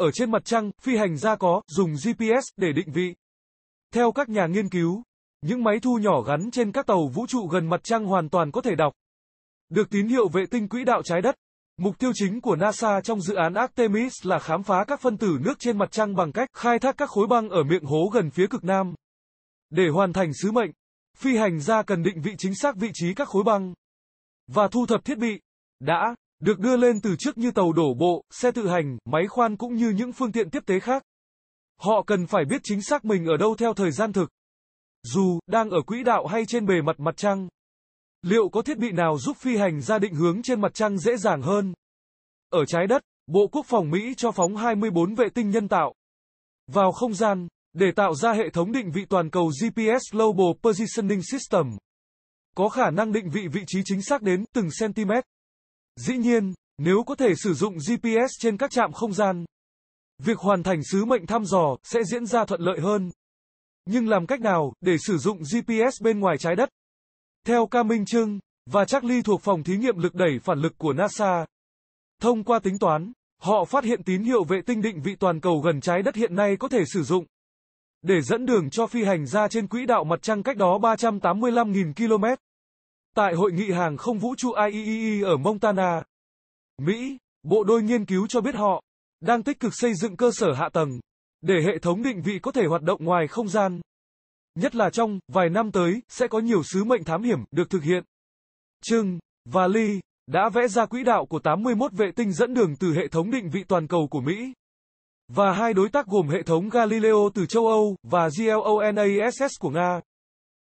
Ở trên mặt trăng, phi hành gia có dùng GPS để định vị. Theo các nhà nghiên cứu, những máy thu nhỏ gắn trên các tàu vũ trụ gần mặt trăng hoàn toàn có thể đọc được tín hiệu vệ tinh quỹ đạo trái đất. Mục tiêu chính của NASA trong dự án Artemis là khám phá các phân tử nước trên mặt trăng bằng cách khai thác các khối băng ở miệng hố gần phía cực nam. Để hoàn thành sứ mệnh, phi hành gia cần định vị chính xác vị trí các khối băng và thu thập thiết bị đã được đưa lên từ trước như tàu đổ bộ, xe tự hành, máy khoan cũng như những phương tiện tiếp tế khác. Họ cần phải biết chính xác mình ở đâu theo thời gian thực. Dù đang ở quỹ đạo hay trên bề mặt mặt trăng, liệu có thiết bị nào giúp phi hành ra định hướng trên mặt trăng dễ dàng hơn? Ở trái đất, Bộ Quốc phòng Mỹ cho phóng 24 vệ tinh nhân tạo vào không gian để tạo ra hệ thống định vị toàn cầu GPS Global Positioning System, có khả năng định vị vị trí chính xác đến từng centimet. Dĩ nhiên, nếu có thể sử dụng GPS trên các trạm không gian, việc hoàn thành sứ mệnh thăm dò sẽ diễn ra thuận lợi hơn. Nhưng làm cách nào để sử dụng GPS bên ngoài trái đất? Theo Ca Minh Trưng và Charlie thuộc phòng thí nghiệm lực đẩy phản lực của NASA, thông qua tính toán, họ phát hiện tín hiệu vệ tinh định vị toàn cầu gần trái đất hiện nay có thể sử dụng để dẫn đường cho phi hành ra trên quỹ đạo mặt trăng cách đó 385.000 km. Tại hội nghị hàng không vũ trụ IEEE e e ở Montana, Mỹ, bộ đôi nghiên cứu cho biết họ đang tích cực xây dựng cơ sở hạ tầng để hệ thống định vị có thể hoạt động ngoài không gian. Nhất là trong vài năm tới sẽ có nhiều sứ mệnh thám hiểm được thực hiện. Trưng và Lee đã vẽ ra quỹ đạo của 81 vệ tinh dẫn đường từ hệ thống định vị toàn cầu của Mỹ và hai đối tác gồm hệ thống Galileo từ châu Âu và GLONASS của Nga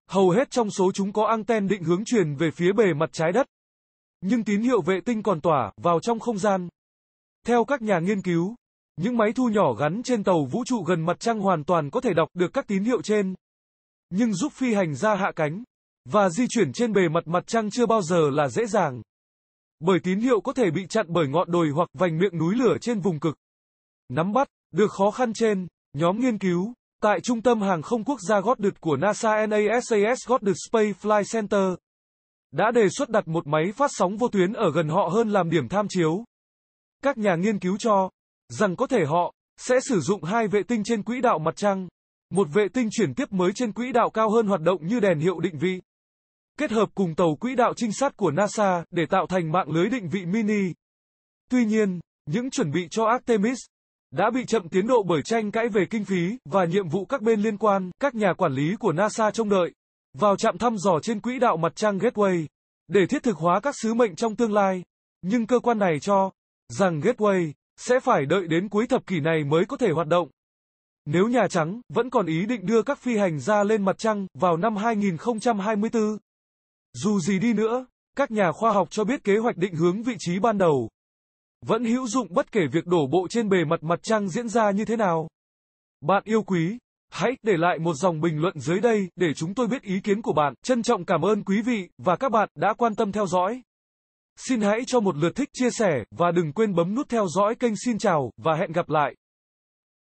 hầu hết trong số chúng có anten định hướng truyền về phía bề mặt trái đất. Nhưng tín hiệu vệ tinh còn tỏa vào trong không gian. Theo các nhà nghiên cứu, những máy thu nhỏ gắn trên tàu vũ trụ gần mặt trăng hoàn toàn có thể đọc được các tín hiệu trên. Nhưng giúp phi hành ra hạ cánh và di chuyển trên bề mặt mặt trăng chưa bao giờ là dễ dàng. Bởi tín hiệu có thể bị chặn bởi ngọn đồi hoặc vành miệng núi lửa trên vùng cực. Nắm bắt được khó khăn trên, nhóm nghiên cứu Tại Trung tâm Hàng không Quốc gia Goddard của NASA NASAS Goddard Space Flight Center, đã đề xuất đặt một máy phát sóng vô tuyến ở gần họ hơn làm điểm tham chiếu. Các nhà nghiên cứu cho rằng có thể họ sẽ sử dụng hai vệ tinh trên quỹ đạo mặt trăng, một vệ tinh chuyển tiếp mới trên quỹ đạo cao hơn hoạt động như đèn hiệu định vị, kết hợp cùng tàu quỹ đạo trinh sát của NASA để tạo thành mạng lưới định vị mini. Tuy nhiên, những chuẩn bị cho Artemis đã bị chậm tiến độ bởi tranh cãi về kinh phí và nhiệm vụ các bên liên quan, các nhà quản lý của NASA trông đợi vào trạm thăm dò trên quỹ đạo mặt trăng Gateway để thiết thực hóa các sứ mệnh trong tương lai. Nhưng cơ quan này cho rằng Gateway sẽ phải đợi đến cuối thập kỷ này mới có thể hoạt động. Nếu Nhà Trắng vẫn còn ý định đưa các phi hành gia lên mặt trăng vào năm 2024. Dù gì đi nữa, các nhà khoa học cho biết kế hoạch định hướng vị trí ban đầu vẫn hữu dụng bất kể việc đổ bộ trên bề mặt mặt trăng diễn ra như thế nào. Bạn yêu quý, hãy để lại một dòng bình luận dưới đây để chúng tôi biết ý kiến của bạn. Trân trọng cảm ơn quý vị và các bạn đã quan tâm theo dõi. Xin hãy cho một lượt thích chia sẻ và đừng quên bấm nút theo dõi kênh Xin chào và hẹn gặp lại.